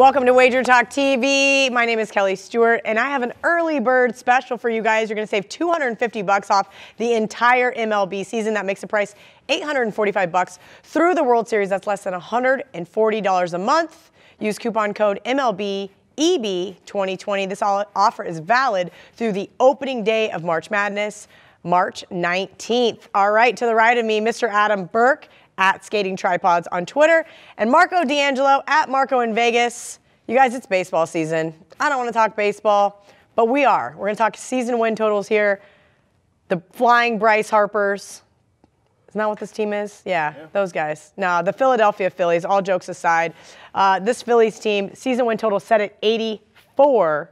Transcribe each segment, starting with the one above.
Welcome to Wager Talk TV. My name is Kelly Stewart, and I have an early bird special for you guys. You're going to save 250 bucks off the entire MLB season. That makes the price 845 bucks through the World Series. That's less than $140 a month. Use coupon code MLB EB 2020. This offer is valid through the opening day of March Madness, March 19th. All right, to the right of me, Mr. Adam Burke at Skating Tripods on Twitter and Marco D'Angelo at Marco in Vegas. You guys, it's baseball season. I don't want to talk baseball, but we are. We're going to talk season win totals here. The flying Bryce Harpers. Isn't that what this team is? Yeah, yeah. those guys. Now the Philadelphia Phillies, all jokes aside. Uh, this Phillies team, season win total set at 84.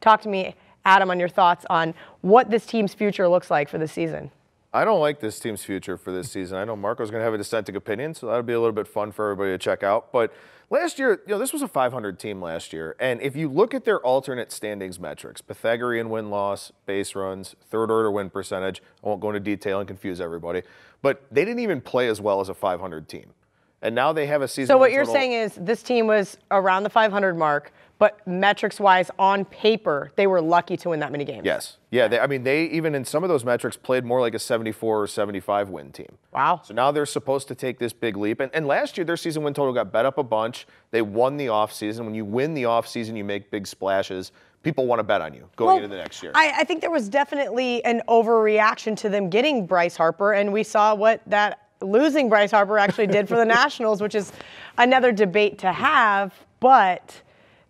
Talk to me, Adam, on your thoughts on what this team's future looks like for the season. I don't like this team's future for this season. I know Marco's going to have a dissenting opinion, so that'll be a little bit fun for everybody to check out. But last year, you know, this was a 500 team last year, and if you look at their alternate standings metrics, Pythagorean win loss, base runs, third order win percentage. I won't go into detail and confuse everybody, but they didn't even play as well as a 500 team, and now they have a season. So what you're saying is this team was around the 500 mark but metrics wise, on paper, they were lucky to win that many games. Yes. Yeah. They, I mean, they even in some of those metrics played more like a 74 or 75 win team. Wow. So now they're supposed to take this big leap. And, and last year, their season win total got bet up a bunch. They won the offseason. When you win the offseason, you make big splashes people want to bet on you going well, into the next year. I, I, think there was definitely an overreaction to them getting Bryce Harper, and we saw what that losing Bryce Harper actually did for the Nationals, which is another debate to have. But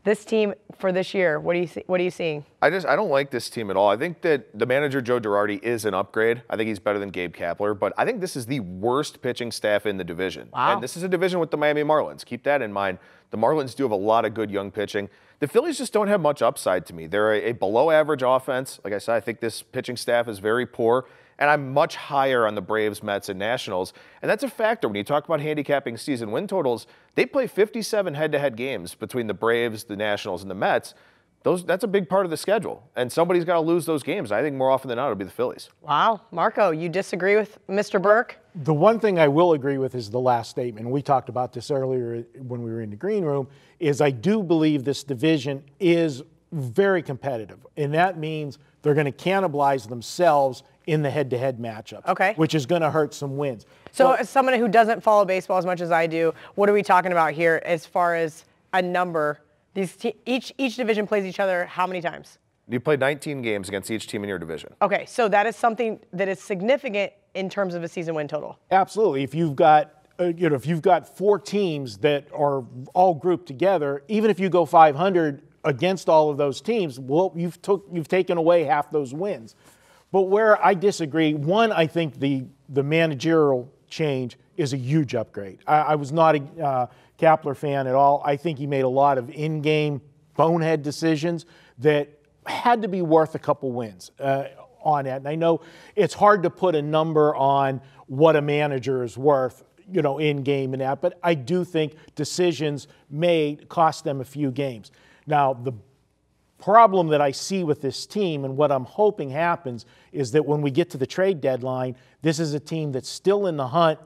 this team for this year, what do you see, what are you seeing? I just I don't like this team at all. I think that the manager Joe Girardi is an upgrade. I think he's better than Gabe Kapler, but I think this is the worst pitching staff in the division. Wow. And this is a division with the Miami Marlins. Keep that in mind. The Marlins do have a lot of good young pitching. The Phillies just don't have much upside to me. They're a, a below average offense. Like I said, I think this pitching staff is very poor and I'm much higher on the Braves, Mets, and Nationals. And that's a factor when you talk about handicapping season win totals. They play 57 head to head games between the Braves, the Nationals, and the Mets. Those, that's a big part of the schedule. And somebody's got to lose those games. I think more often than not, it'll be the Phillies. Wow. Marco, you disagree with Mr. Burke? The one thing I will agree with is the last statement. We talked about this earlier when we were in the green room, is I do believe this division is very competitive. And that means they're going to cannibalize themselves in the head-to-head matchup. Okay. Which is going to hurt some wins. So, well, as someone who doesn't follow baseball as much as I do, what are we talking about here as far as a number? These each each division plays each other how many times? You play 19 games against each team in your division. Okay, so that is something that is significant in terms of a season win total. Absolutely. If you've got uh, you know, if you've got four teams that are all grouped together, even if you go 500 against all of those teams, well, you've took you've taken away half those wins. But where I disagree, one, I think the, the managerial change is a huge upgrade. I, I was not a uh, Kapler fan at all. I think he made a lot of in game bonehead decisions that had to be worth a couple wins uh, on that. And I know it's hard to put a number on what a manager is worth, you know, in game and that, but I do think decisions made cost them a few games. Now, the problem that I see with this team and what I'm hoping happens is that when we get to the trade deadline, this is a team that's still in the hunt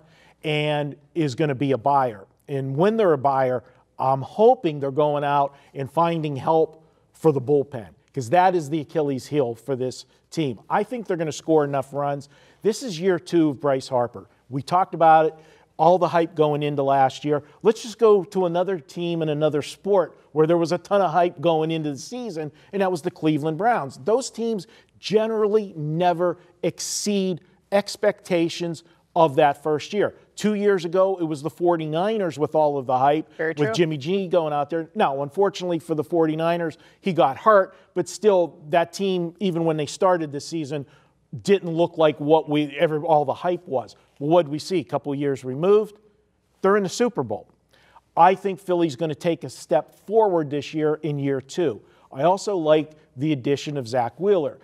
and is going to be a buyer. And when they're a buyer, I'm hoping they're going out and finding help for the bullpen because that is the Achilles heel for this team. I think they're going to score enough runs. This is year two of Bryce Harper. We talked about it all the hype going into last year. Let's just go to another team and another sport where there was a ton of hype going into the season, and that was the Cleveland Browns. Those teams generally never exceed expectations of that first year. Two years ago, it was the 49ers with all of the hype, with Jimmy G going out there. Now, unfortunately for the 49ers, he got hurt, but still, that team, even when they started the season, didn't look like what we ever all the hype was. Well, what did we see? A couple years removed, they're in the Super Bowl. I think Philly's going to take a step forward this year in year two. I also like the addition of Zach Wheeler.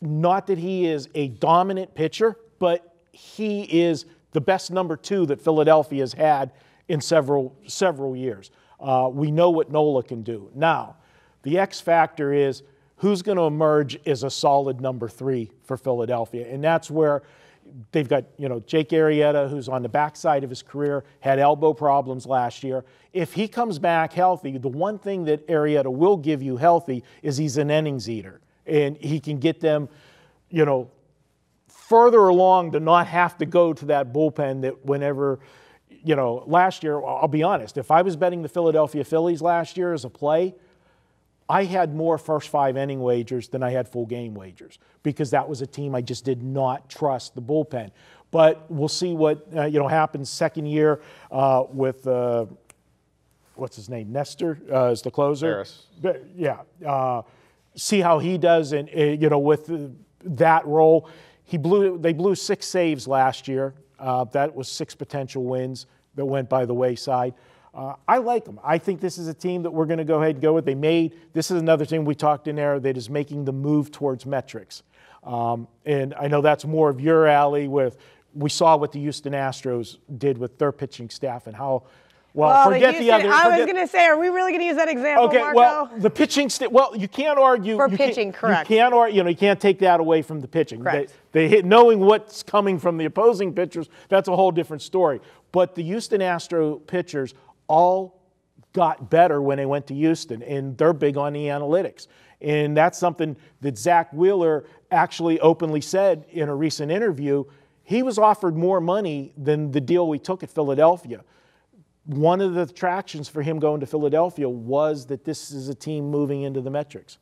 Not that he is a dominant pitcher, but he is the best number two that Philadelphia has had in several several years. Uh, we know what Nola can do. Now, the X factor is who's going to emerge is a solid number three for Philadelphia. And that's where they've got, you know, Jake Arrieta, who's on the backside of his career, had elbow problems last year. If he comes back healthy, the one thing that Arrieta will give you healthy is he's an innings eater. And he can get them, you know, further along to not have to go to that bullpen that whenever you know, last year, I'll be honest, if I was betting the Philadelphia Phillies last year as a play, I had more first five inning wagers than I had full game wagers because that was a team I just did not trust the bullpen. But we'll see what uh, you know happens second year uh, with uh, what's his name Nestor as uh, the closer. But, yeah, uh, see how he does, and uh, you know with that role, he blew. They blew six saves last year. that was six potential wins that went by the wayside. Uh, I like them. I think this is a team that we're going to go ahead and go with. They made this is another thing we talked in there that is making the move towards metrics, um, and I know that's more of your alley. With we saw what the Houston Astros did with their pitching staff and how. Well, well forget the, Houston, the other. I are was going to say, are we really going to use that example? Okay, Marco? well, the pitching. St- well, you can't argue for pitching, correct? You can't, argue. you know, you can't take that away from the pitching. Correct. They, they hit knowing what's coming from the opposing pitchers. That's a whole different story. But the Houston Astro pitchers all got better when they went to Houston, and they're big on the analytics. And that's something that Zach Wheeler actually openly said in a recent interview. He was offered more money than the deal we took at Philadelphia. One of the attractions for him going to Philadelphia was that this is a team moving into the metrics.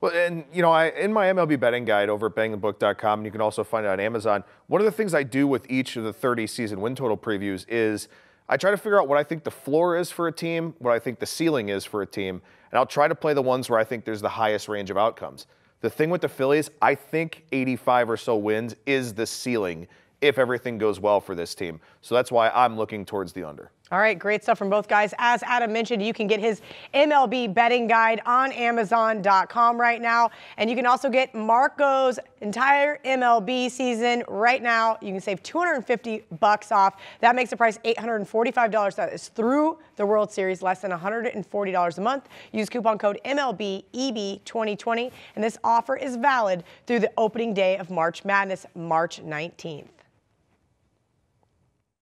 Well, and you know, I, in my MLB betting guide over at bangthebook.com, and you can also find it on Amazon. One of the things I do with each of the 30 season win total previews is I try to figure out what I think the floor is for a team, what I think the ceiling is for a team, and I'll try to play the ones where I think there's the highest range of outcomes. The thing with the Phillies, I think 85 or so wins is the ceiling if everything goes well for this team. So that's why I'm looking towards the under. All right, great stuff from both guys. As Adam mentioned, you can get his MLB betting guide on Amazon.com right now. And you can also get Marco's entire MLB season right now. You can save 250 bucks off. That makes the price $845. That is through the World Series, less than $140 a month. Use coupon code MLBEB2020. And this offer is valid through the opening day of March Madness, March 19th.